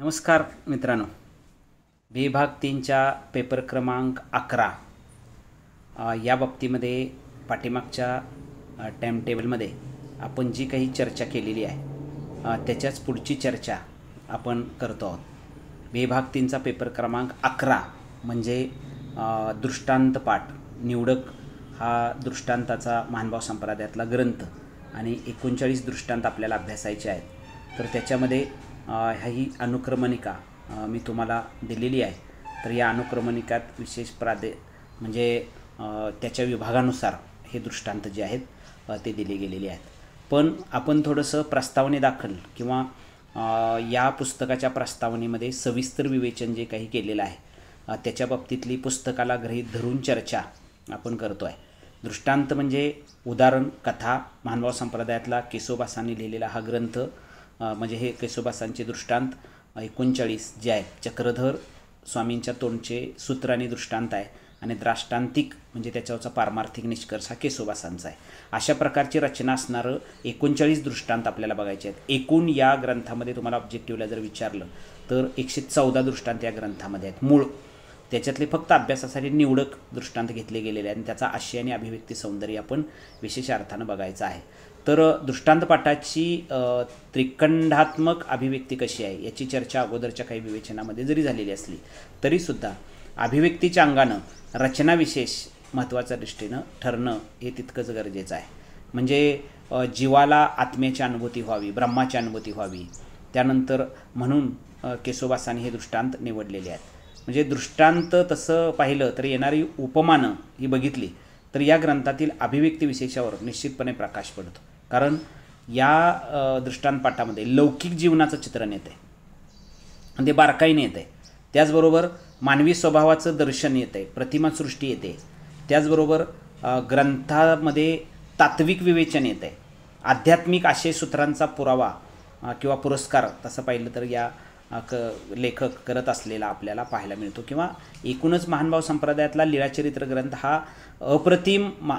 नमस्कार मित्रांनो भाग तीनच्या पेपर क्रमांक अकरा या बाबतीमध्ये पाठीमागच्या टेबलमध्ये आपण जी काही चर्चा केलेली आहे त्याच्याच पुढची चर्चा आपण करतो आहोत विभाग तीनचा पेपर क्रमांक अकरा म्हणजे दृष्टांत पाठ निवडक हा दृष्टांताचा महानभाव संप्रदायातला ग्रंथ आणि एकोणचाळीस दृष्टांत आपल्याला अभ्यासायचे आहेत तर त्याच्यामध्ये ही अनुक्रमणिका मी तुम्हाला दिलेली आहे तर या अनुक्रमणिकात विशेष प्रादे म्हणजे त्याच्या विभागानुसार हे दृष्टांत जे आहेत ते दिले गेलेले आहेत पण आपण थोडंसं प्रस्तावने दाखल किंवा या पुस्तकाच्या प्रस्तावनेमध्ये सविस्तर विवेचन जे काही केलेलं आहे त्याच्या बाबतीतली पुस्तकाला गृहीत धरून चर्चा आपण करतो आहे दृष्टांत म्हणजे उदाहरण कथा मानवाव संप्रदायातला केसोबासांनी लिहिलेला हा ग्रंथ म्हणजे हे केशोबासांचे दृष्टांत एकोणचाळीस जे आहे चक्रधर स्वामींच्या तोंडचे सूत्र आणि दृष्टांत आहे आणि द्राष्टांतिक म्हणजे त्याच्यावरचा पारमार्थिक निष्कर्ष हा केशोबासांचा आहे अशा प्रकारची रचना असणारं एकोणचाळीस दृष्टांत आपल्याला बघायचे आहेत एकूण या ग्रंथामध्ये तुम्हाला ऑब्जेक्टिव्हला जर विचारलं तर एकशे चौदा दृष्टांत या ग्रंथामध्ये आहेत मूळ त्याच्यातले फक्त अभ्यासासाठी निवडक दृष्टांत घेतले गेलेले आहेत आणि त्याचा आशय आणि अभिव्यक्ती सौंदर्य आपण विशेष अर्थानं बघायचं आहे तर दृष्टांतपाठाची त्रिकंडात्मक अभिव्यक्ती कशी आहे याची चर्चा अगोदरच्या काही विवेचनामध्ये जरी झालेली असली तरीसुद्धा अभिव्यक्तीच्या अंगानं रचनाविशेष महत्त्वाच्या दृष्टीनं ठरणं हे तितकंच गरजेचं आहे म्हणजे जीवाला आत्म्याची अनुभूती व्हावी ब्रह्माची अनुभूती व्हावी त्यानंतर म्हणून केशोबासाने हे दृष्टांत निवडलेले आहेत म्हणजे दृष्टांत तसं पाहिलं तर येणारी उपमानं ही बघितली तर या ग्रंथातील अभिव्यक्ती विशेषावर निश्चितपणे प्रकाश पडतो कारण या दृष्टांतपाठामध्ये लौकिक जीवनाचं चित्रण येते आणि ते बारकाईने आहे त्याचबरोबर मानवी स्वभावाचं दर्शन आहे प्रतिमासृष्टी येते त्याचबरोबर ग्रंथामध्ये तात्विक विवेचन आहे आध्यात्मिक आशयसूत्रांचा पुरावा किंवा पुरस्कार तसं पाहिलं तर या क लेखक करत असलेला आपल्याला पाहायला मिळतो किंवा एकूणच महानभाव संप्रदायातला लीळाचरित्र ग्रंथ हा अप्रतिम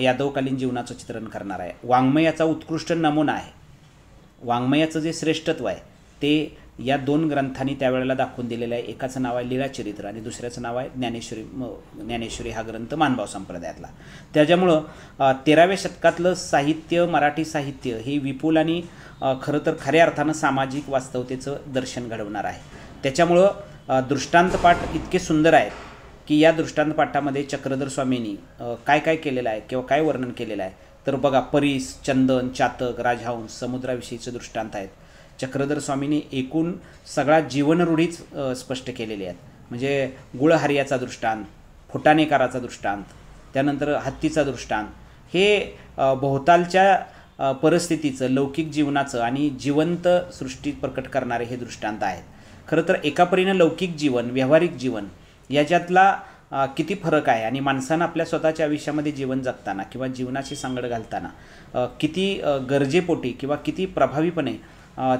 यादवकालीन जीवनाचं चित्रण करणार आहे वाङ्मयाचा उत्कृष्ट नमुना आहे वाङ्मयाचं जे श्रेष्ठत्व आहे ते या दोन ग्रंथांनी त्यावेळेला दाखवून दिलेलं आहे एकाचं नाव आहे लीलाचरित्र आणि दुसऱ्याचं नाव आहे ज्ञानेश्वरी ज्ञानेश्वरी हा ग्रंथ मानभाव संप्रदायातला त्याच्यामुळं तेराव्या शतकातलं साहित्य मराठी साहित्य हे विपुल आणि खरं तर खऱ्या अर्थानं सामाजिक वास्तवतेचं दर्शन घडवणार आहे त्याच्यामुळं दृष्टांतपाठ इतके सुंदर आहेत की या दृष्टांतपाठामध्ये चक्रधर स्वामींनी काय काय केलेलं आहे किंवा काय वर्णन केलेलं आहे तर बघा परीस चंदन चातक राजहंस समुद्राविषयीचे दृष्टांत आहेत चक्रधर स्वामींनी एकूण सगळा जीवनरूढीच स्पष्ट केलेली आहेत म्हणजे गुळहार्याचा दृष्टांत फुटाणेकाराचा दृष्टांत त्यानंतर हत्तीचा दृष्टांत हे भोवतालच्या परिस्थितीचं लौकिक जीवनाचं आणि जिवंत सृष्टी प्रकट करणारे हे दृष्टांत आहेत खरं तर एकापरीनं लौकिक जीवन व्यावहारिक जीवन याच्यातला किती फरक आहे आणि माणसानं आपल्या स्वतःच्या आयुष्यामध्ये जीवन जगताना किंवा जीवनाशी सांगड घालताना किती गरजेपोटी किंवा किती प्रभावीपणे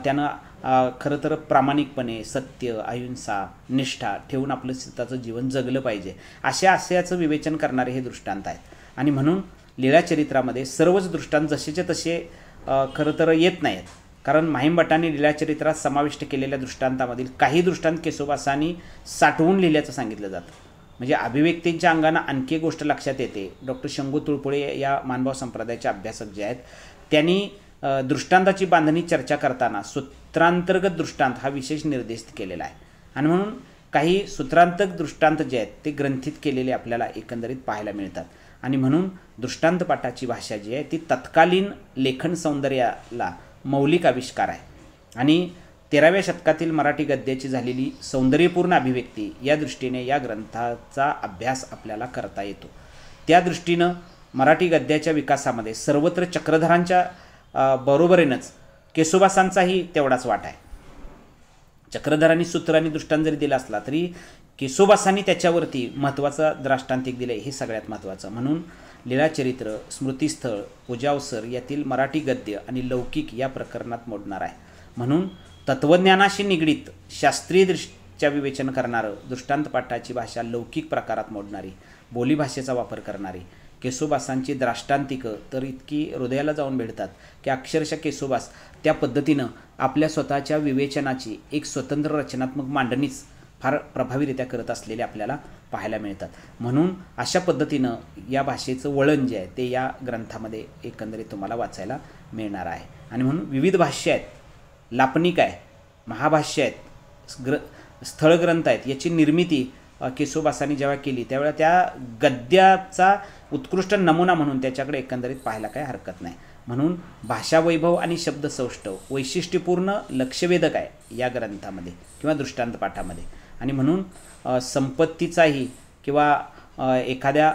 त्यानं खरं तर प्रामाणिकपणे सत्य अहिंसा निष्ठा ठेवून आपलं स्वतःचं जीवन जगलं पाहिजे अशा आशयाचं विवेचन करणारे हे दृष्टांत आहेत आणि म्हणून लीळाचरित्रामध्ये सर्वच दृष्टांत जसेचे तसे खरं तर येत नाहीत कारण माहिमभटाने लीलाचरित्रात समाविष्ट केलेल्या दृष्टांतामधील काही दृष्टांत केशोबासांनी साठवून लिहिल्याचं सांगितलं जातं म्हणजे अभिव्यक्तींच्या अंगानं आणखी एक गोष्ट लक्षात येते डॉक्टर शंगू तुळपुळे या मानभाव संप्रदायाचे अभ्यासक जे आहेत त्यांनी दृष्टांताची बांधणी चर्चा करताना सूत्रांतर्गत दृष्टांत हा विशेष निर्देशित केलेला आहे आणि म्हणून काही सूत्रांतक दृष्टांत जे आहेत ते ग्रंथित केलेले आपल्याला एकंदरीत पाहायला मिळतात आणि म्हणून दृष्टांतपाठाची भाषा जी आहे ती तत्कालीन लेखन सौंदर्याला मौलिक आविष्कार आहे आणि तेराव्या शतकातील मराठी गद्याची झालेली सौंदर्यपूर्ण अभिव्यक्ती या दृष्टीने या ग्रंथाचा अभ्यास आपल्याला करता येतो त्या दृष्टीनं मराठी गद्याच्या विकासामध्ये सर्वत्र चक्रधरांच्या बरोबरीनंच केसोबासांचाही तेवढाच वाटा आहे चक्रधरांनी सूत्रांनी दृष्टांत जरी दिला असला तरी केसोबासांनी त्याच्यावरती महत्त्वाचा द्राष्टांतिक दिलं हे सगळ्यात महत्त्वाचं म्हणून लीलाचरित्र स्मृतीस्थळ पूजावसर यातील मराठी गद्य आणि लौकिक या प्रकरणात मोडणार आहे म्हणून तत्त्वज्ञानाशी निगडीत शास्त्रीय दृष्ट्या विवेचन करणारं दृष्टांतपाठाची भाषा लौकिक प्रकारात मोडणारी बोलीभाषेचा वापर करणारी केसोबासांची द्राष्टांतिकं तर इतकी हृदयाला जाऊन भेटतात की अक्षरशः केसोबास त्या पद्धतीनं आपल्या स्वतःच्या विवेचनाची एक स्वतंत्र रचनात्मक मांडणीच फार प्रभावीरित्या करत असलेले आपल्याला पाहायला मिळतात म्हणून अशा पद्धतीनं या भाषेचं वळण जे आहे ते या ग्रंथामध्ये एकंदरीत तुम्हाला वाचायला मिळणार आहे आणि म्हणून विविध भाष्य आहेत लापणिक आहे महाभाष्य आहेत ग्र स्थळग्रंथ आहेत याची निर्मिती केशोबासांनी जेव्हा केली त्यावेळेला त्या गद्याचा उत्कृष्ट नमुना म्हणून त्याच्याकडे एकंदरीत पाहायला काही हरकत नाही म्हणून भाषा वैभव आणि शब्दसौष्ठव वैशिष्ट्यपूर्ण लक्षवेधक आहे या ग्रंथामध्ये किंवा दृष्टांत पाठामध्ये आणि म्हणून संपत्तीचाही किंवा एखाद्या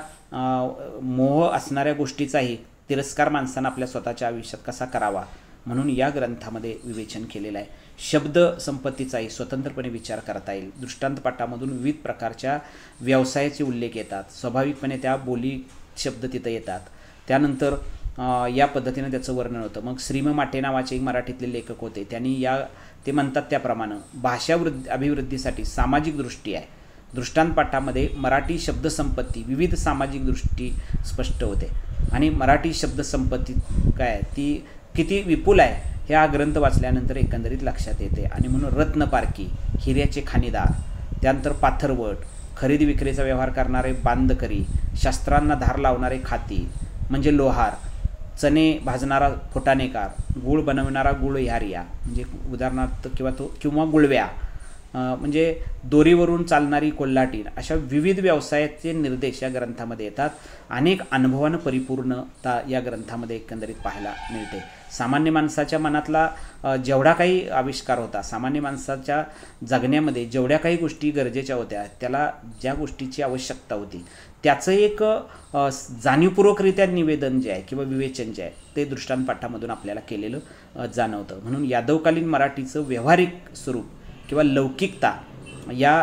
मोह असणाऱ्या गोष्टीचाही तिरस्कार माणसानं आपल्या स्वतःच्या आयुष्यात कसा करावा म्हणून या ग्रंथामध्ये विवेचन केलेलं आहे शब्द संपत्तीचाही स्वतंत्रपणे विचार करता येईल दृष्टांतपाठामधून विविध प्रकारच्या व्यवसायाचे उल्लेख येतात स्वाभाविकपणे त्या बोली शब्द तिथं येतात त्यानंतर या पद्धतीनं त्याचं वर्णन होतं मग श्रीम माटे नावाचे एक मराठीतले लेखक होते त्यांनी या ते म्हणतात त्याप्रमाणे भाषावृद्ध अभिवृद्धीसाठी सामाजिक दृष्टी आहे दृष्टांतपाठामध्ये मराठी शब्दसंपत्ती विविध सामाजिक दृष्टी स्पष्ट होते आणि मराठी शब्दसंपत्ती काय ती किती विपुल आहे हे हा ग्रंथ वाचल्यानंतर एकंदरीत लक्षात येते आणि म्हणून रत्नपारकी हिऱ्याचे खाणीदार त्यानंतर पाथरवट खरेदी विक्रीचा व्यवहार करणारे बांधकरी शस्त्रांना धार लावणारे खाती म्हणजे लोहार चणे भाजणारा फुटाणेकार गुळ बनवणारा ह्यारिया म्हणजे उदाहरणार्थ किंवा तो किंवा गुळव्या म्हणजे दोरीवरून चालणारी कोल्हाटीर अशा विविध व्यवसायाचे निर्देश या ग्रंथामध्ये येतात अनेक अनुभवानं परिपूर्णता या ग्रंथामध्ये एकंदरीत पाहायला मिळते सामान्य माणसाच्या मनातला जेवढा काही आविष्कार होता सामान्य माणसाच्या जगण्यामध्ये जेवढ्या काही गोष्टी गरजेच्या होत्या त्याला ज्या गोष्टीची आवश्यकता होती त्याचं एक जाणीवपूर्वकरित्या निवेदन जे आहे किंवा विवेचन जे आहे ते दृष्टांतपाठामधून आपल्याला केलेलं जाणवतं म्हणून यादवकालीन मराठीचं व्यावहारिक स्वरूप किंवा लौकिकता या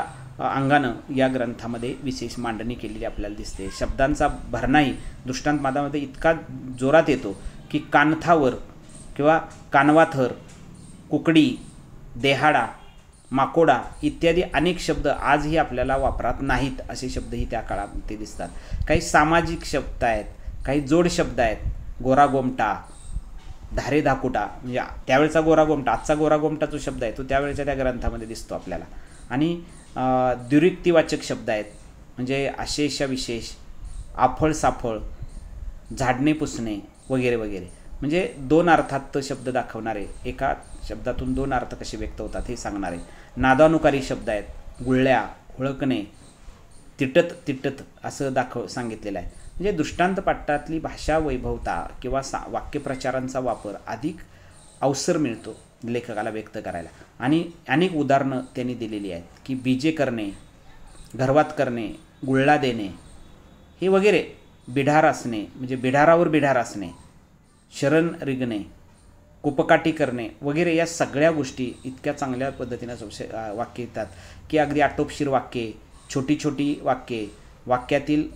अंगानं या ग्रंथामध्ये विशेष मांडणी केलेली आपल्याला दिसते शब्दांचा भरणाही दृष्टांत मादामध्ये इतका जोरात येतो की कानथावर किंवा कानवाथर कुकडी देहाडा माकोडा इत्यादी अनेक शब्द आजही आपल्याला वापरात नाहीत असे शब्दही त्या काळामध्ये दिसतात काही सामाजिक शब्द आहेत काही जोड शब्द आहेत गोरागोमटा धारे धाकुटा म्हणजे त्यावेळेचा गोरा गोमटा आजचा गोरा गोमटा जो शब्द आहे तो त्यावेळेच्या त्या ग्रंथामध्ये दिसतो आपल्याला आणि द्विरिक्तिवाचक शब्द आहेत म्हणजे अशेष विशेष आफळ साफळ झाडणे पुसणे वगैरे वगैरे म्हणजे दोन अर्थात तो शब्द दाखवणारे एका शब्दातून दोन अर्थ कसे व्यक्त होतात हे सांगणारे नादानुकारी शब्द आहेत गुळल्या हुळकणे तिटत तिटत असं दाखव सांगितलेलं आहे म्हणजे दृष्टांत पाठातली भाषा वैभवता किंवा सा वाक्यप्रचारांचा वापर अधिक अवसर मिळतो लेखकाला व्यक्त करायला आणि अनेक उदाहरणं त्यांनी दिलेली आहेत की बीजे करणे घरवात करणे गुळळा देणे हे वगैरे बिढार असणे म्हणजे बिढारावर बिढार असणे शरण रिगणे कुपकाटी करणे वगैरे या सगळ्या गोष्टी इतक्या चांगल्या पद्धतीनं वाक्य येतात की अगदी आटोपशीर वाक्ये छोटी छोटी वाक्ये वाक्यातील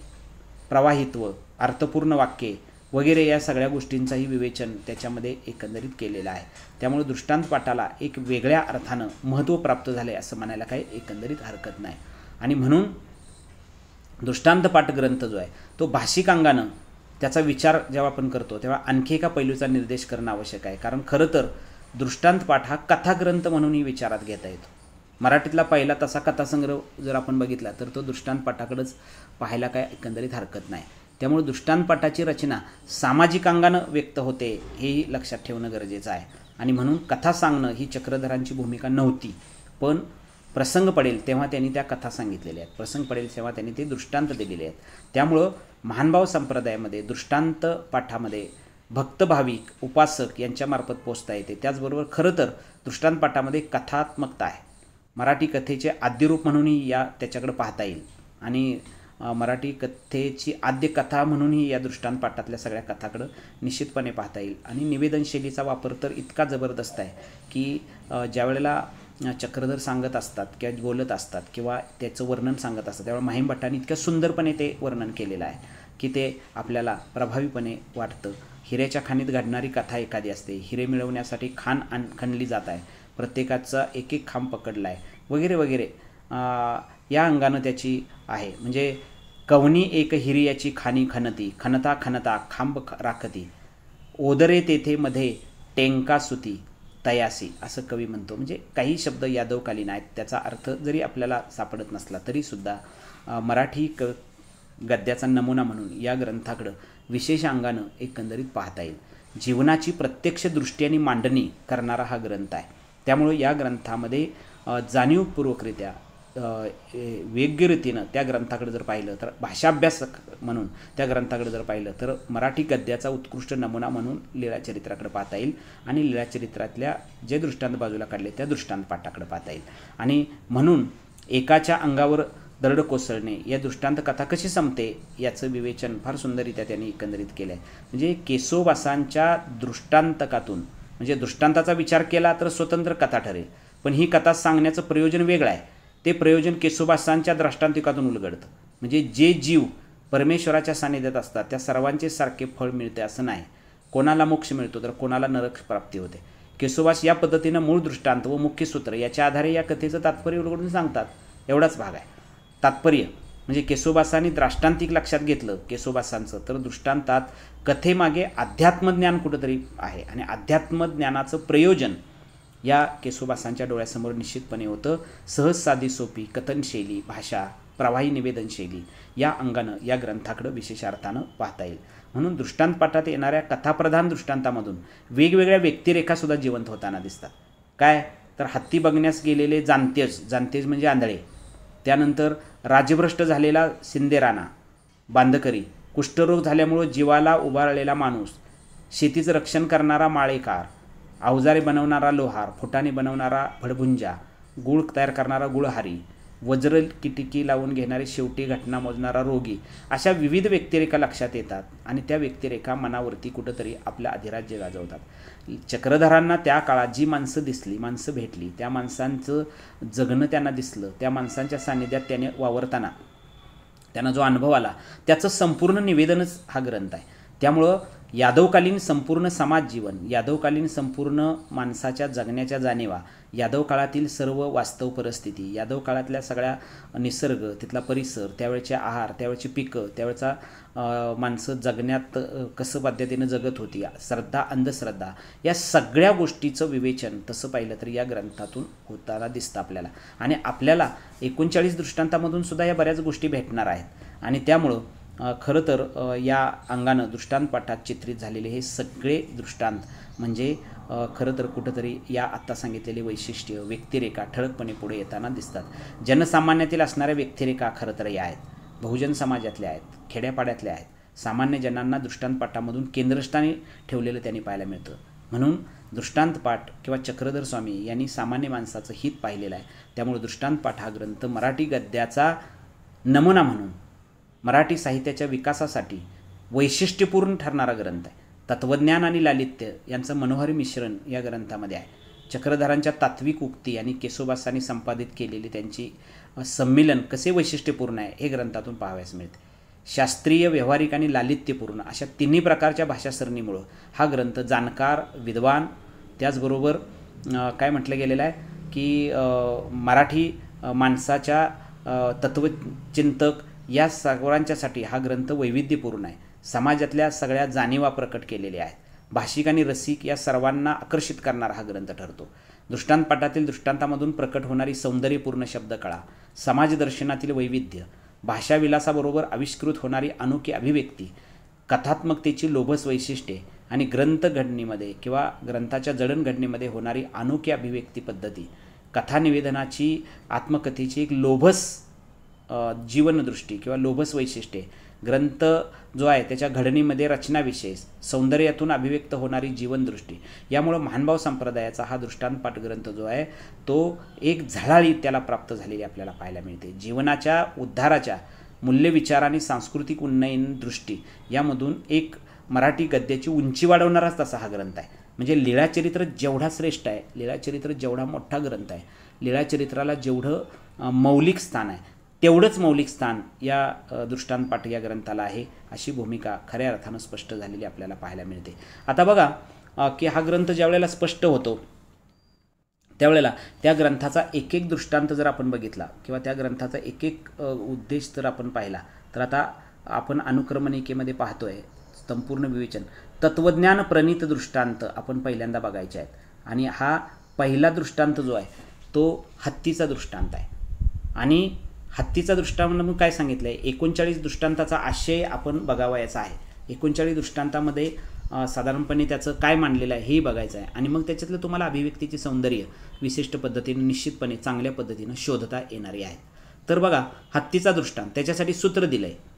प्रवाहित्व अर्थपूर्ण वाक्ये वगैरे या सगळ्या गोष्टींचाही विवेचन त्याच्यामध्ये एकंदरीत केलेलं आहे त्यामुळे दृष्टांत पाठाला एक वेगळ्या अर्थानं महत्त्व प्राप्त झाले असं म्हणायला काही एकंदरीत हरकत नाही आणि म्हणून दृष्टांत पाठ ग्रंथ जो आहे तो भाषिक अंगानं त्याचा विचार जेव्हा आपण करतो तेव्हा आणखी एका पैलूचा निर्देश करणं आवश्यक आहे कारण खरं तर दृष्टांत पाठ हा कथाग्रंथ म्हणूनही विचारात घेता येतो मराठीतला पहिला तसा कथासंग्रह जर आपण बघितला तर तो दृष्टांतपाठाकडंच पाहायला काय एकंदरीत हरकत नाही त्यामुळे दृष्टांतपाठाची रचना सामाजिक अंगानं व्यक्त होते हेही लक्षात ठेवणं गरजेचं आहे आणि म्हणून कथा सांगणं ही चक्रधरांची भूमिका नव्हती पण प्रसंग पडेल तेव्हा त्यांनी त्या कथा सांगितलेल्या आहेत प्रसंग पडेल तेव्हा त्यांनी ते दृष्टांत दिलेले आहेत त्यामुळं महानभाव संप्रदायामध्ये दृष्टांत पाठामध्ये भक्त उपासक यांच्यामार्फत पोचता येते त्याचबरोबर खरं तर दृष्टांतपाठामध्ये कथात्मकता आहे मराठी कथेचे आद्यरूप म्हणूनही या त्याच्याकडे पाहता येईल आणि मराठी कथेची आद्य कथा म्हणूनही या दृष्टांतपाठातल्या सगळ्या कथाकडं निश्चितपणे पाहता येईल आणि निवेदनशैलीचा वापर तर इतका जबरदस्त आहे की ज्या वेळेला चक्रधर सांगत असतात किंवा बोलत असतात किंवा त्याचं वर्णन सांगत असतात त्यावेळेला माहीम भट्टाने इतक्या सुंदरपणे ते वर्णन केलेलं आहे की ते आपल्याला प्रभावीपणे वाटतं हिऱ्याच्या खाणीत घडणारी कथा एखादी असते हिरे मिळवण्यासाठी खाण आण खणली जात आहे प्रत्येकाचा एक एक खांब पकडला आहे वगैरे वगैरे या अंगानं त्याची आहे म्हणजे कवनी एक हिरियाची याची खाणी खनती खनता खनता खांब राखती ओदरे तेथे मध्ये टेंका सुती तयासी असं कवी म्हणतो म्हणजे काही शब्द यादवकालीन आहेत त्याचा अर्थ जरी आपल्याला सापडत नसला तरीसुद्धा मराठी क गद्याचा नमुना म्हणून या ग्रंथाकडं विशेष अंगानं एकंदरीत पाहता येईल जीवनाची प्रत्यक्ष दृष्टीने मांडणी करणारा हा ग्रंथ आहे त्यामुळे या ग्रंथामध्ये जाणीवपूर्वकरित्या वेगरीतीनं त्या ग्रंथाकडे जर पाहिलं तर भाषाभ्यासक म्हणून त्या ग्रंथाकडे जर पाहिलं तर मराठी गद्याचा उत्कृष्ट नमुना म्हणून लीळाचरित्राकडे पाहता येईल आणि लीळाचरित्रातल्या जे दृष्टांत बाजूला काढले त्या दृष्टांत पाठाकडे पाहता येईल आणि म्हणून एकाच्या अंगावर दरड कोसळणे या दृष्टांत कथा कशी संपते याचं विवेचन फार सुंदररित्या त्यांनी एकंदरीत केलं आहे म्हणजे केसोबासांच्या दृष्टांतकातून म्हणजे दृष्टांताचा विचार केला तर स्वतंत्र कथा ठरेल पण ही कथा सांगण्याचं प्रयोजन वेगळं आहे ते प्रयोजन केसुबासांच्या दृष्टांतिकातून उलगडतं म्हणजे जे जीव परमेश्वराच्या सानिध्यात असतात त्या सर्वांचे सारखे फळ मिळते असं नाही कोणाला मोक्ष मिळतो तर कोणाला नरक प्राप्ती होते केसुबास या पद्धतीनं मूळ दृष्टांत व मुख्य सूत्र याच्या आधारे या कथेचं तात्पर्य उलगडून सांगतात एवढाच भाग आहे तात्पर्य म्हणजे केसोबासांनी द्राष्टांतिक लक्षात घेतलं केसोबासांचं तर दृष्टांतात कथेमागे अध्यात्मज्ञान कुठंतरी आहे आणि अध्यात्मज्ञानाचं प्रयोजन या केसोबासांच्या डोळ्यासमोर निश्चितपणे होतं सहज साधी सोपी कथनशैली भाषा प्रवाही निवेदनशैली या अंगानं या ग्रंथाकडं विशेष अर्थानं पाहता येईल म्हणून दृष्टांत पाठात येणाऱ्या कथाप्रधान दृष्टांतामधून वेगवेगळ्या व्यक्तिरेखासुद्धा जिवंत होताना दिसतात काय तर हत्ती बघण्यास गेलेले जाणतेज जाणतेज म्हणजे आंधळे त्यानंतर राजभ्रष्ट झालेला शिंदेराणा बांधकरी कुष्ठरोग झाल्यामुळं जीवाला उभारलेला माणूस शेतीचं रक्षण करणारा माळेकार अवजारे बनवणारा लोहार फुटाने बनवणारा भडभुंजा गुळ तयार करणारा गुळहारी वज्र किटिकी लावून घेणारी शेवटी घटना मोजणारा रोगी अशा विविध व्यक्तिरेखा लक्षात येतात आणि त्या व्यक्तिरेखा मनावरती कुठंतरी आपल्या अधिराज्य गाजवतात चक्रधरांना त्या काळात जी माणसं दिसली माणसं भेटली त्या माणसांचं जगणं त्यांना दिसलं त्या माणसांच्या सान्निध्यात त्याने वावरताना त्यांना जो अनुभव आला त्याचं संपूर्ण निवेदनच हा ग्रंथ आहे त्यामुळं यादवकालीन संपूर्ण समाज जीवन यादवकालीन संपूर्ण माणसाच्या जगण्याच्या जाणीवा यादव काळातील सर्व वास्तव परिस्थिती यादव काळातल्या सगळ्या निसर्ग तिथला परिसर त्यावेळचे आहार त्यावेळची पिकं त्यावेळचा माणसं जगण्यात कसं पद्धतीनं जगत होती श्रद्धा अंधश्रद्धा या सगळ्या गोष्टीचं विवेचन तसं पाहिलं तर या ग्रंथातून होताना दिसतं आपल्याला आणि आपल्याला एकोणचाळीस दृष्टांतामधून सुद्धा या बऱ्याच गोष्टी भेटणार आहेत आणि त्यामुळं खरं तर या अंगानं दृष्टांतपाठात चित्रित झालेले हे सगळे दृष्टांत म्हणजे खरं तर कुठंतरी या आत्ता सांगितलेली वैशिष्ट्य व्यक्तिरेखा ठळकपणे पुढे येताना दिसतात जनसामान्यातील असणाऱ्या व्यक्तिरेखा खरं तर या आहेत बहुजन समाजातल्या आहेत खेड्यापाड्यातल्या आहेत सामान्य जनांना दृष्टांतपाठामधून केंद्रस्थानी ठेवलेलं त्यांनी पाहायला मिळतं म्हणून दृष्टांत पाठ किंवा चक्रधर स्वामी यांनी सामान्य माणसाचं हित पाहिलेलं आहे त्यामुळे दृष्टांत हा ग्रंथ मराठी गद्याचा नमुना म्हणून मराठी साहित्याच्या विकासासाठी वैशिष्ट्यपूर्ण ठरणारा ग्रंथ आहे तत्वज्ञान आणि लालित्य यांचं मनोहर मिश्रण या ग्रंथामध्ये आहे चक्रधरांच्या तात्विक उक्ती आणि केसोबासांनी संपादित केलेली त्यांची संमेलन कसे वैशिष्ट्यपूर्ण आहे हे ग्रंथातून पाहाव्यास मिळते शास्त्रीय व्यवहारिक आणि लालित्यपूर्ण अशा तिन्ही प्रकारच्या भाषासरणीमुळं हा ग्रंथ जाणकार विद्वान त्याचबरोबर काय म्हटलं गेलेलं आहे की मराठी माणसाच्या तत्वचिंतक या सर्वांच्यासाठी हा ग्रंथ वैविध्यपूर्ण आहे समाजातल्या सगळ्या जाणीवा प्रकट केलेल्या आहेत भाषिक आणि रसिक या सर्वांना आकर्षित करणारा हा ग्रंथ ठरतो दृष्टांतपाठातील दृष्टांतामधून प्रकट होणारी सौंदर्यपूर्ण शब्दकळा समाजदर्शनातील वैविध्य भाषाविलासाबरोबर आविष्कृत होणारी अनोखी अभिव्यक्ती कथात्मकतेची लोभस वैशिष्ट्ये आणि ग्रंथ घडणीमध्ये किंवा ग्रंथाच्या जडणघडणीमध्ये होणारी अनोखी अभिव्यक्ती पद्धती कथानिवेदनाची आत्मकथेची एक लोभस जीवनदृष्टी किंवा लोभस वैशिष्ट्ये ग्रंथ जो आहे त्याच्या घडणीमध्ये रचनाविशेष सौंदर्यातून अभिव्यक्त होणारी जीवनदृष्टी यामुळं महानभाव संप्रदायाचा हा दृष्टांत ग्रंथ जो आहे तो एक झळाळी त्याला प्राप्त झालेली आपल्याला पाहायला मिळते जीवनाच्या उद्धाराच्या मूल्यविचार आणि सांस्कृतिक उन्नयन दृष्टी यामधून एक मराठी गद्याची उंची वाढवणाराच तसा हा ग्रंथ आहे म्हणजे लीळाचरित्र जेवढा श्रेष्ठ आहे लीळाचरित्र जेवढा मोठा ग्रंथ आहे लीळाचरित्राला जेवढं मौलिक स्थान आहे तेवढंच मौलिक स्थान या दृष्टांतपाठ या ग्रंथाला आहे अशी भूमिका खऱ्या अर्थानं स्पष्ट झालेली आपल्याला पाहायला मिळते आता बघा की हा ग्रंथ ज्यावेळेला स्पष्ट होतो त्यावेळेला त्या ग्रंथाचा एक एक दृष्टांत जर आपण बघितला किंवा त्या ग्रंथाचा एक एक उद्देश जर आपण पाहिला तर आता आपण अनुक्रमणिकेमध्ये पाहतोय संपूर्ण विवेचन तत्वज्ञान प्रणित दृष्टांत आपण पहिल्यांदा बघायचे आहेत आणि हा पहिला दृष्टांत जो आहे तो हत्तीचा दृष्टांत आहे आणि हत्तीचा दृष्टांत म्हणून काय सांगितलं आहे एकोणचाळीस दृष्टांताचा आशय आपण बघावायचा आहे एकोणचाळीस दृष्टांतामध्ये साधारणपणे त्याचं काय मांडलेलं आहे हे बघायचं आहे आणि मग त्याच्यातलं तुम्हाला अभिव्यक्तीची सौंदर्य विशिष्ट पद्धतीने निश्चितपणे चांगल्या पद्धतीनं शोधता येणारी आहे तर बघा हत्तीचा दृष्टांत त्याच्यासाठी सूत्र दिलं आहे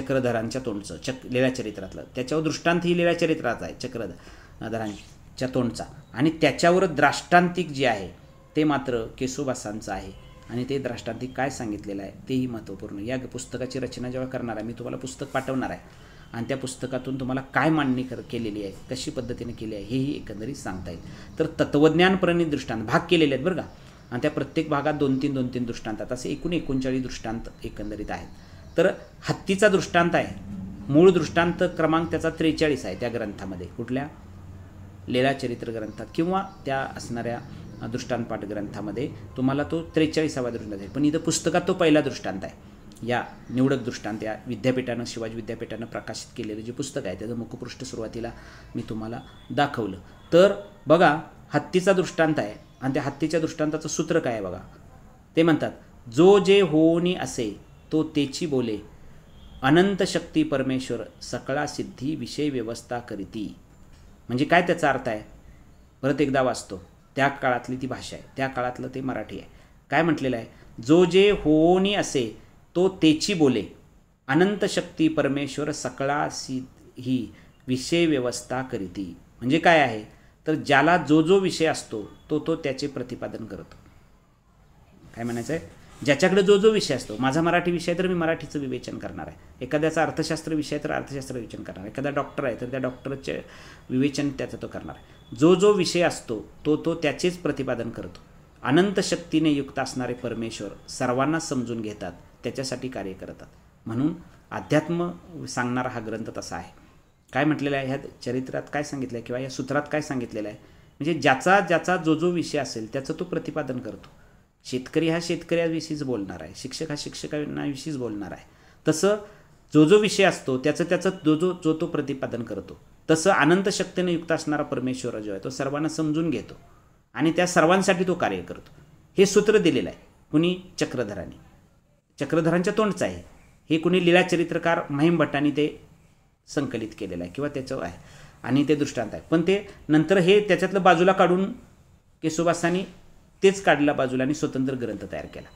चक्रधरांच्या तोंडचं चक चरित्रातलं त्याच्यावर दृष्टांत ही चरित्राचा आहे चक्रधरांच्या तोंडचा आणि त्याच्यावर द्राष्टांतिक जे आहे ते मात्र केसुबासांचं आहे आणि ते द्राष्टांतिक काय सांगितलेलं आहे तेही महत्त्वपूर्ण या पुस्तकाची रचना जेव्हा करणार आहे मी तुम्हाला पुस्तक पाठवणार आहे आणि त्या पुस्तकातून तुम्हाला काय मांडणी कर केलेली आहे कशी पद्धतीने केली आहे हेही एकंदरीत सांगता येईल तर तत्त्वज्ञानप्रणित दृष्टांत भाग केलेले आहेत बरं का आणि त्या प्रत्येक भागात दोन तीन दोन तीन दृष्टांतात असे एकूण एकोणचाळीस दृष्टांत एकंदरीत आहेत तर हत्तीचा दृष्टांत आहे मूळ दृष्टांत क्रमांक त्याचा त्रेचाळीस आहे त्या ग्रंथामध्ये कुठल्या चरित्र ग्रंथात किंवा त्या असणाऱ्या दृष्टांतपाठ ग्रंथामध्ये तुम्हाला तो त्रेचाळीसावा दृष्टांत आहे पण इथं पुस्तकात तो पहिला दृष्टांत आहे या निवडक दृष्टांत या विद्यापीठानं शिवाजी विद्यापीठानं प्रकाशित केलेलं जे पुस्तक आहे त्याचं मुखपृष्ठ सुरुवातीला मी तुम्हाला दाखवलं तर बघा हत्तीचा दृष्टांत आहे आणि त्या हत्तीच्या दृष्टांताचं सूत्र काय आहे बघा ते म्हणतात जो जे होनी असे तो तेची बोले अनंत शक्ती परमेश्वर सकळा सिद्धी विषय व्यवस्था करीती म्हणजे काय त्याचा अर्थ आहे परत एकदा वाचतो त्या काळातली ती भाषा आहे त्या काळातलं ते मराठी आहे काय म्हटलेलं आहे जो जे होनी असे तो तेची बोले अनंत शक्ती परमेश्वर सकळा सी ही विषय व्यवस्था करीती म्हणजे काय आहे तर ज्याला जो जो विषय असतो तो तो त्याचे प्रतिपादन करतो काय म्हणायचं आहे ज्याच्याकडे जो जो विषय असतो माझा मराठी विषय तर मी मराठीचं विवेचन करणार आहे एखाद्याचा अर्थशास्त्र विषय तर अर्थशास्त्र विवेचन करणार आहे एखादा डॉक्टर आहे तर त्या डॉक्टरचे विवेचन त्याचं तो करणार आहे जो जो विषय असतो तो तो त्याचेच प्रतिपादन करतो अनंत शक्तीने युक्त असणारे परमेश्वर सर्वांना समजून घेतात त्याच्यासाठी कार्य करतात म्हणून अध्यात्म सांगणारा हा ग्रंथ तसा आहे काय म्हटलेलं आहे ह्या चरित्रात काय सांगितलं आहे किंवा या सूत्रात काय सांगितलेलं आहे म्हणजे ज्याचा ज्याचा जो जो विषय असेल त्याचं तो प्रतिपादन करतो शेतकरी हा शेतकऱ्याविषयीच बोलणार आहे शिक्षक हा शिक्षकांविषयीच बोलणार आहे तसं जो जो विषय असतो त्याचं त्याचं जो जो जो तो प्रतिपादन करतो तसं अनंत शक्तीने युक्त असणारा परमेश्वर जो आहे तो सर्वांना समजून घेतो आणि त्या सर्वांसाठी तो कार्य करतो हे सूत्र दिलेलं आहे कुणी चक्रधराने चक्रधरांच्या तोंडचं आहे हे कुणी लीलाचरित्रकार महिम भट्टाने ते संकलित केलेलं आहे किंवा त्याचं आहे आणि ते दृष्टांत आहे पण ते नंतर हे त्याच्यातलं बाजूला काढून केसोबासांनी तेच काढलं बाजूला आणि स्वतंत्र ग्रंथ तयार केला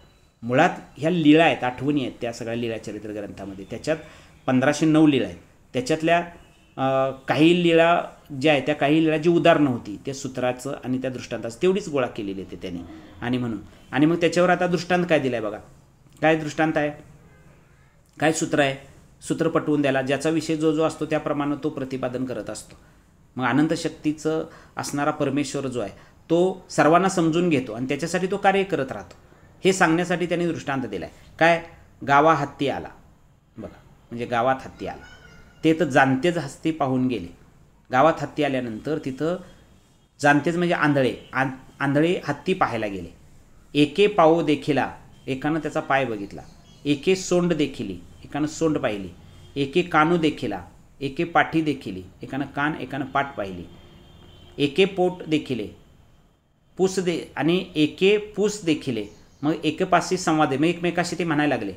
मुळात ह्या लीळा आहेत आठवणी आहेत त्या सगळ्या लीळा चरित्र ग्रंथामध्ये त्याच्यात पंधराशे नऊ लीळा आहेत त्याच्यातल्या काही लीळा ज्या आहेत त्या काही लीळा जी उदाहरणं होती त्या सूत्राचं आणि त्या दृष्टांताचं तेवढीच गोळा केलेली होती त्याने आणि म्हणून आणि मग त्याच्यावर आता दृष्टांत काय दिला आहे बघा काय दृष्टांत आहे काय सूत्र आहे सूत्र पटवून द्यायला ज्याचा विषय जो जो असतो त्याप्रमाणे तो प्रतिपादन करत असतो मग अनंत शक्तीचं असणारा परमेश्वर जो आहे तो सर्वांना समजून घेतो आणि त्याच्यासाठी तो कार्य करत राहतो हे सांगण्यासाठी त्यांनी दृष्टांत दिला आहे काय गावा हत्ती आला बघा म्हणजे गावात हत्ती आला ते तर जाणतेच हस्ती पाहून गेले गावात हत्ती आल्यानंतर तिथं जाणतेच म्हणजे आंधळे आंधळे हत्ती पाहायला गेले एके पाऊ देखिला एकानं त्याचा पाय बघितला एके सोंड देखिली एकानं सोंड पाहिली एके कानू देखिला एके पाठी देखिली एकानं कान एकानं पाठ पाहिली एके पोट देखिले पूस दे आणि एके पूस देखिले मग संवाद आहे मग एकमेकाशी ते म्हणायला लागले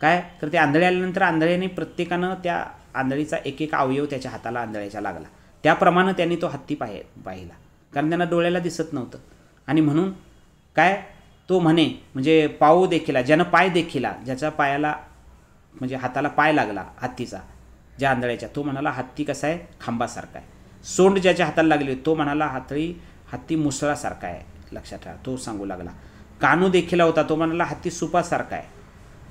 काय तर ते आंधळे आल्यानंतर आंधळ्याने प्रत्येकानं त्या आंधळीचा एक एक अवयव त्याच्या हाताला आंधळ्याच्या लागला त्याप्रमाणे त्यांनी तो हत्ती पाहि पाहिला कारण त्यांना डोळ्याला दिसत नव्हतं आणि म्हणून काय तो म्हणे म्हणजे पाऊ देखिला ज्यानं पाय देखिला ज्याच्या पायाला म्हणजे हाताला पाय लागला हत्तीचा ज्या आंधळ्याच्या तो म्हणाला हत्ती कसा आहे खांबासारखा आहे सोंड ज्याच्या हाताला लागली तो म्हणाला हातळी हत्ती मुसळासारखा आहे लक्षात ठेवा तो सांगू लागला कानू देखील होता तो म्हणाला हत्ती सुपासारखा आहे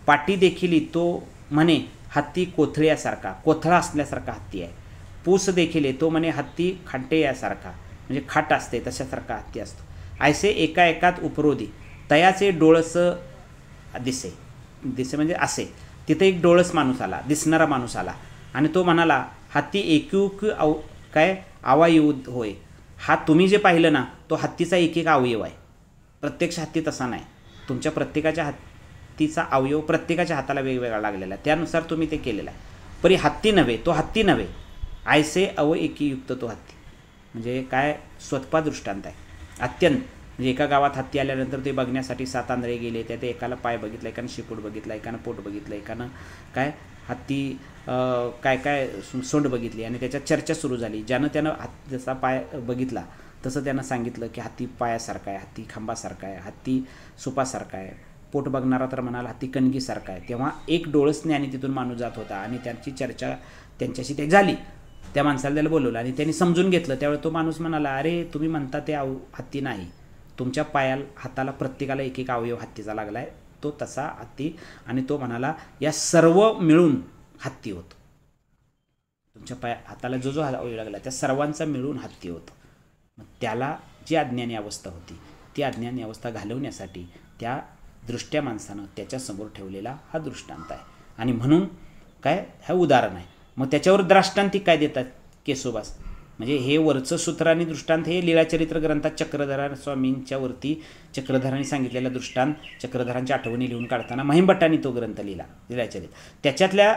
पाटी देखील तो म्हणे हत्ती कोथळ्यासारखा कोथळा असल्यासारखा हत्ती आहे पूस देखील तो म्हणे हत्ती खांटे यासारखा म्हणजे खाट असते तशासारखा हत्ती असतो ऐसे एका एकात उपरोधी तयाचे डोळस दिसे दिसे म्हणजे असे तिथे एक डोळस माणूस आला दिसणारा माणूस आला आणि तो म्हणाला हत्ती एकूक अव काय आवायुद होय हा तुम्ही जे पाहिलं ना तो हत्तीचा एक एक अवयव आहे प्रत्यक्ष हत्ती तसा नाही तुमच्या प्रत्येकाच्या हत्तीचा अवयव प्रत्येकाच्या हाताला वेगवेगळा लागलेला आहे त्यानुसार तुम्ही ते केलेलं आहे परी हत्ती नव्हे तो हत्ती नव्हे आयसे अव एकीयुक्त तो हत्ती म्हणजे काय स्वतपा दृष्टांत आहे अत्यंत म्हणजे एका गावात हत्ती आल्यानंतर ते बघण्यासाठी सात आंधळे गेले त्या ते एकाला पाय बघितला एकानं शेपूट बघितला एकानं पोट बघितलं एकानं काय हत्ती काय काय सोंड बघितली आणि त्याच्यात चर्चा सुरू झाली ज्यानं त्यानं हाती जसा पाय बघितला तसं त्यानं सांगितलं की हाती पायासारखा आहे हाती खांबासारखा आहे हत्ती सुपासारखा आहे पोट बघणारा तर म्हणाला हाती कणगीसारखा आहे तेव्हा एक डोळसने आणि तिथून माणूस जात होता आणि त्यांची चर्चा त्यांच्याशी ते झाली त्या माणसाला त्याला बोलवलं आणि त्यांनी समजून घेतलं त्यावेळी तो माणूस म्हणाला अरे तुम्ही म्हणता ते आव हत्ती नाही तुमच्या पायाला हाताला प्रत्येकाला एक एक अवयव हत्तीचा लागला आहे तो तसा हत्ती आणि तो म्हणाला या सर्व मिळून हत्ती होतो तुमच्या पाया हाताला जो जो वेळ लागला त्या सर्वांचा मिळून हत्ती होतं मग त्याला जी अज्ञानी अवस्था होती ती अज्ञानी अवस्था घालवण्यासाठी त्या दृष्ट्या माणसानं त्याच्यासमोर ठेवलेला हा दृष्टांत आहे आणि म्हणून काय हे उदाहरण आहे मग त्याच्यावर द्राष्टांतिक काय देतात केसोबास म्हणजे हे वरचं सूत्र आणि दृष्टांत हे लीळाचरित्र ग्रंथात चक्रधरा स्वामींच्या वरती चक्रधरांनी सांगितलेला दृष्टांत चक्रधरांच्या आठवणी लिहून काढताना महिमभट्टांनी तो ग्रंथ लिहिला लीळाचरित्र त्याच्यातल्या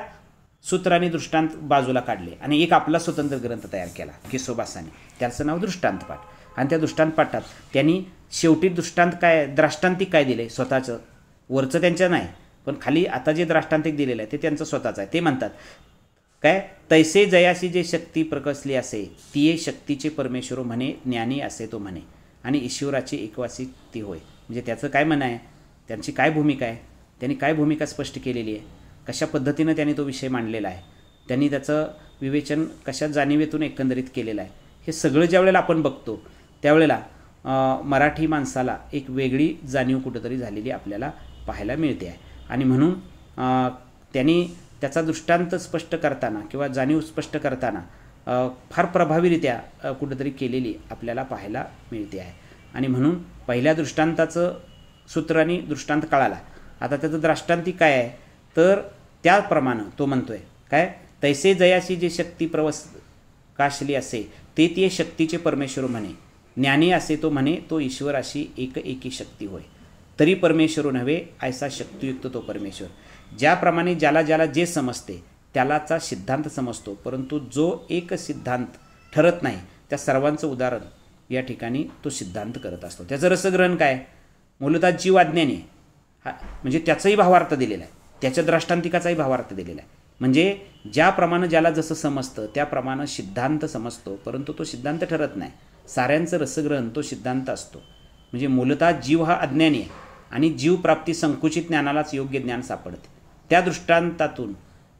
सूत्र दृष्टांत बाजूला काढले आणि एक आपला स्वतंत्र ग्रंथ तयार केला किसोबासाने त्याचं नाव दृष्टांतपाठ आणि त्या दृष्टांत त्यांनी शेवटी दृष्टांत काय द्राष्टांतिक काय दिले स्वतःचं वरचं त्यांच्या नाही पण खाली आता जे द्राष्टांतिक दिलेलं आहे ते त्यांचं स्वतःचं आहे ते म्हणतात काय तैसे जयाशी जे शक्ती प्रकसली असे ए शक्तीचे परमेश्वर म्हणे ज्ञानी असे तो म्हणे आणि ईश्वराची एकवासी ती होय म्हणजे त्याचं काय म्हणणं आहे त्यांची काय भूमिका आहे त्यांनी काय भूमिका स्पष्ट केलेली आहे कशा पद्धतीनं त्यांनी तो विषय मांडलेला आहे त्यांनी त्याचं विवेचन कशा जाणीवेतून एकंदरीत केलेलं आहे हे सगळं ज्यावेळेला आपण बघतो त्यावेळेला मराठी माणसाला एक वेगळी जाणीव कुठंतरी झालेली आपल्याला पाहायला मिळते आहे आणि म्हणून त्यांनी त्याचा दृष्टांत स्पष्ट करताना किंवा जाणीव स्पष्ट करताना फार प्रभावीरित्या कुठंतरी केलेली आपल्याला पाहायला मिळते आहे आणि म्हणून पहिल्या दृष्टांताचं सूत्रांनी दृष्टांत कळाला आता त्याचं दृष्टांती काय आहे तर त्याप्रमाणे तो म्हणतोय काय तैसे जयाशी जे शक्ती प्रवस काशली असे ते ते शक्तीचे परमेश्वर म्हणे ज्ञानी असे तो म्हणे तो ईश्वर अशी एक एकी शक्ती होय तरी परमेश्वर नव्हे ऐसा शक्तियुक्त तो परमेश्वर ज्याप्रमाणे ज्याला ज्याला जे समजते त्यालाचा सिद्धांत समजतो परंतु जो एक सिद्धांत ठरत नाही त्या सर्वांचं उदाहरण या ठिकाणी तो सिद्धांत करत असतो त्याचं रसग्रहण काय मूलतः जीवाज्ञाने हा म्हणजे त्याचाही भावार्थ दिलेला आहे त्याच्या द्राष्टांतिकाचाही भावार्थ दिलेला आहे म्हणजे ज्याप्रमाणे ज्याला जसं समजतं त्याप्रमाणे सिद्धांत समजतो परंतु तो सिद्धांत ठरत नाही साऱ्यांचं रसग्रहण तो सिद्धांत असतो म्हणजे मूलतः जीव हा अज्ञानी आहे आणि जीवप्राप्ती संकुचित ज्ञानालाच योग्य ज्ञान सापडते त्या दृष्टांतातून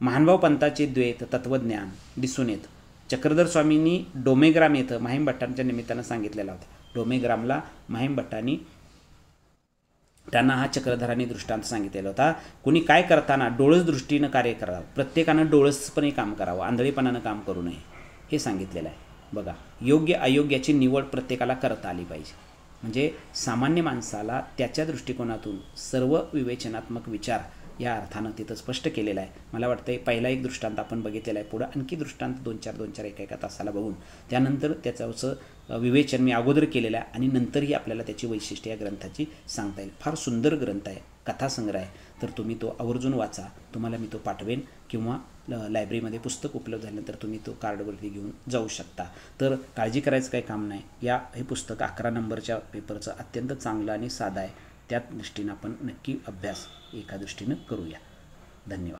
महानभाव पंथाचे द्वैत तत्त्वज्ञान दिसून येतं चक्रधर स्वामींनी डोमेग्राम येथं माहीम भट्टांच्या निमित्तानं सांगितलेला होता डोमेग्रामला माहीम भट्टांनी त्यांना हा चक्रधरांनी दृष्टांत सांगितलेला होता कुणी काय करताना डोळस दृष्टीनं कार्य करावं प्रत्येकानं डोळसपणे काम करावं आंधळीपणानं काम करू नये हे सांगितलेलं आहे बघा योग्य अयोग्याची निवड प्रत्येकाला करता आली पाहिजे म्हणजे सामान्य माणसाला त्याच्या दृष्टिकोनातून सर्व विवेचनात्मक विचार या अर्थानं तिथं स्पष्ट केलेलं आहे मला वाटतं पहिला एक दृष्टांत आपण बघितलेला आहे पुढं आणखी दृष्टांत दोन चार दोन चार एका एका तासाला बघून त्यानंतर त्याचं विवेचन मी अगोदर केलेलं आहे आणि नंतरही आपल्याला त्याची वैशिष्ट्य या ग्रंथाची सांगता येईल फार सुंदर ग्रंथ आहे कथासंग्रह आहे तर तुम्ही तो आवर्जून वाचा तुम्हाला मी तो पाठवेन किंवा लायब्ररीमध्ये पुस्तक उपलब्ध झाल्यानंतर तुम्ही तो कार्डवरती घेऊन जाऊ शकता तर काळजी करायचं काही काम नाही या हे पुस्तक अकरा नंबरच्या पेपरचं अत्यंत चांगलं आणि साधा आहे त्या दृष्टीनं आपण नक्की अभ्यास एका दृष्टीनं करूया धन्यवाद